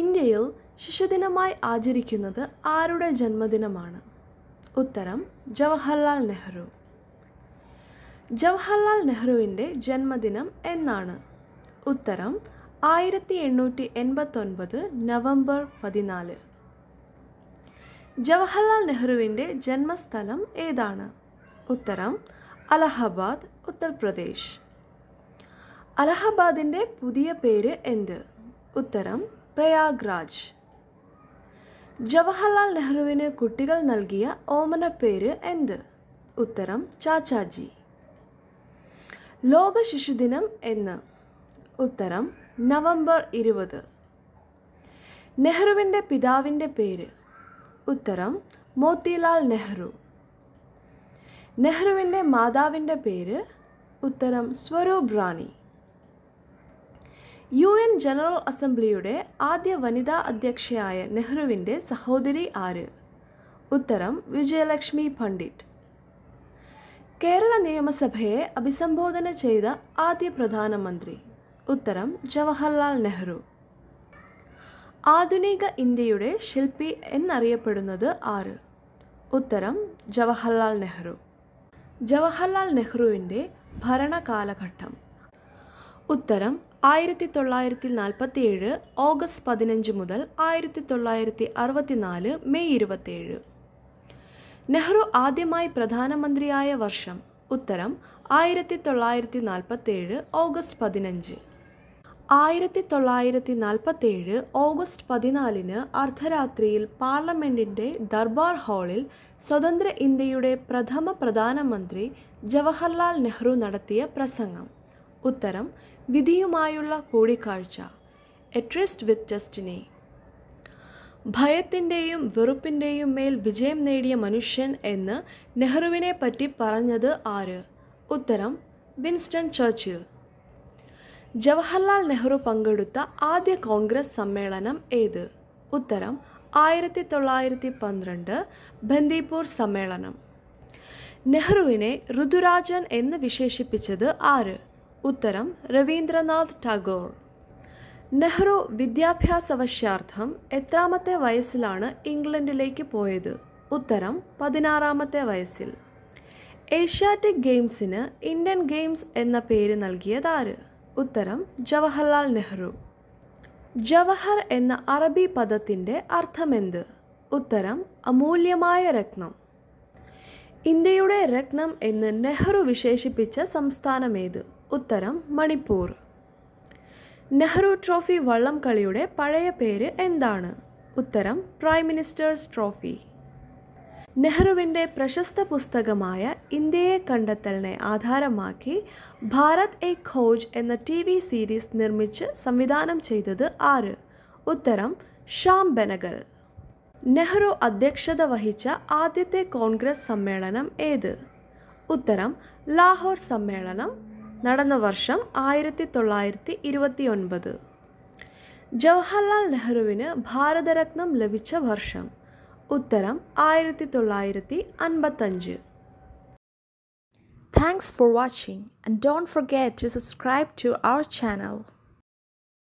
ഇന്ത്യയിൽ ശിശുദിനമായി ആചരിക്കുന്നത് ആരുടെ ജന്മദിനമാണ് ഉത്തരം ജവഹർലാൽ നെഹ്റു ജവഹർലാൽ നെഹ്റുവിൻ്റെ ജന്മദിനം എന്നാണ് ഉത്തരം ആയിരത്തി എണ്ണൂറ്റി എൺപത്തൊൻപത് നവംബർ പതിനാല് ജവഹർലാൽ നെഹ്റുവിൻ്റെ ജന്മസ്ഥലം ഏതാണ് ഉത്തരം അലഹബാദ് ഉത്തർപ്രദേശ് അലഹബാദിൻ്റെ പുതിയ പേര് എന്ത് ഉത്തരം രാജ് ജവഹർലാൽ നെഹ്റുവിന് കുട്ടികൾ നൽകിയ പേര് എന്ത് ഉത്തരം ചാച്ചാജി ലോക ശിശുദിനം എന്ന് ഉത്തരം നവംബർ ഇരുപത് നെഹ്റുവിൻ്റെ പിതാവിൻ്റെ പേര് ഉത്തരം മോത്തിലാൽ നെഹ്റു നെഹ്റുവിൻ്റെ മാതാവിൻ്റെ പേര് ഉത്തരം Swarup Rani U N general അസംബ്ലിയുടെ ആദ്യ വനിതാ അധ്യക്ഷയായ നെഹ്റുവിൻ്റെ സഹോദരി ആര് ഉത്തരം വിജയലക്ഷ്മി പണ്ഡിറ്റ് കേരള നിയമസഭയെ അഭിസംബോധന ചെയ്ത ആദ്യ പ്രധാനമന്ത്രി ഉത്തരം ജവഹർലാൽ നെഹ്റു ആധുനിക ഇന്ത്യയുടെ ശില്പി എന്നറിയപ്പെടുന്നത് ആര് ഉത്തരം ജവഹർലാൽ നെഹ്റു ജവഹർലാൽ നെഹ്റുവിൻ്റെ ഭരണകാലഘട്ടം ഉത്തരം ആയിരത്തി തൊള്ളായിരത്തി നാൽപ്പത്തിയേഴ് ഓഗസ്റ്റ് പതിനഞ്ച് മുതൽ ആയിരത്തി തൊള്ളായിരത്തി അറുപത്തിനാല് മെയ് ഇരുപത്തിയേഴ് നെഹ്റു ആദ്യമായി പ്രധാനമന്ത്രിയായ വർഷം ഉത്തരം ആയിരത്തി തൊള്ളായിരത്തി നാൽപ്പത്തേഴ് ഓഗസ്റ്റ് പതിനഞ്ച് ആയിരത്തി തൊള്ളായിരത്തി നാൽപ്പത്തേഴ് ഓഗസ്റ്റ് പതിനാലിന് അർദ്ധരാത്രിയിൽ പാർലമെൻറ്റിൻ്റെ ദർബാർ ഹാളിൽ സ്വതന്ത്ര ഇന്ത്യയുടെ പ്രഥമ പ്രധാനമന്ത്രി ജവഹർലാൽ നെഹ്റു നടത്തിയ പ്രസംഗം ഉത്തരം വിധിയുമായുള്ള കൂടിക്കാഴ്ച എട്രിസ്റ്റ് വിത്ത് ജസ്റ്റിനെ ഭയത്തിൻ്റെയും വെറുപ്പിൻ്റെയും മേൽ വിജയം നേടിയ മനുഷ്യൻ എന്ന് നെഹ്റുവിനെ പറ്റി പറഞ്ഞത് ആര് ഉത്തരം വിൻസ്റ്റൺ ചർച്ചിൽ ജവഹർലാൽ നെഹ്റു പങ്കെടുത്ത ആദ്യ കോൺഗ്രസ് സമ്മേളനം ഏത് ഉത്തരം ആയിരത്തി തൊള്ളായിരത്തി പന്ത്രണ്ട് ബന്ദിപൂർ സമ്മേളനം നെഹ്റുവിനെ ഋതുരാജൻ എന്ന് വിശേഷിപ്പിച്ചത് ആര് ഉത്തരം രവീന്ദ്രനാഥ് ടാഗോർ നെഹ്റു വശ്യാർത്ഥം എത്രാമത്തെ വയസ്സിലാണ് ഇംഗ്ലണ്ടിലേക്ക് പോയത് ഉത്തരം പതിനാറാമത്തെ വയസ്സിൽ ഏഷ്യാറ്റിക് ഗെയിംസിന് ഇന്ത്യൻ ഗെയിംസ് എന്ന പേര് നൽകിയതാര് ഉത്തരം ജവഹർലാൽ നെഹ്റു ജവഹർ എന്ന അറബി പദത്തിൻ്റെ അർത്ഥമെന്ത് ഉത്തരം അമൂല്യമായ രത്നം ഇന്ത്യയുടെ രത്നം എന്ന് നെഹ്റു വിശേഷിപ്പിച്ച സംസ്ഥാനമേത് ഉത്തരം മണിപ്പൂർ നെഹ്റു ട്രോഫി വള്ളം കളിയുടെ പഴയ പേര് എന്താണ് ഉത്തരം പ്രൈം മിനിസ്റ്റേഴ്സ് ട്രോഫി നെഹ്റുവിൻ്റെ പ്രശസ്ത പുസ്തകമായ ഇന്ത്യയെ കണ്ടെത്തലിനെ ആധാരമാക്കി ഭാരത് എ ഖോജ് എന്ന ടി വി സീരീസ് നിർമ്മിച്ച് സംവിധാനം ചെയ്തത് ആര് ഉത്തരം ഷ്യാം ബെനഗൽ നെഹ്റു അധ്യക്ഷത വഹിച്ച ആദ്യത്തെ കോൺഗ്രസ് സമ്മേളനം ഏത് ഉത്തരം ലാഹോർ സമ്മേളനം നടന്ന വർഷം ആയിരത്തി തൊള്ളായിരത്തി ഇരുപത്തി ഒൻപത് ജവഹർലാൽ നെഹ്റുവിന് ഭാരതരത്നം ലഭിച്ച വർഷം ഉത്തരം ആയിരത്തി തൊള്ളായിരത്തി അൻപത്തഞ്ച് thanks for watching and don't forget to subscribe to our channel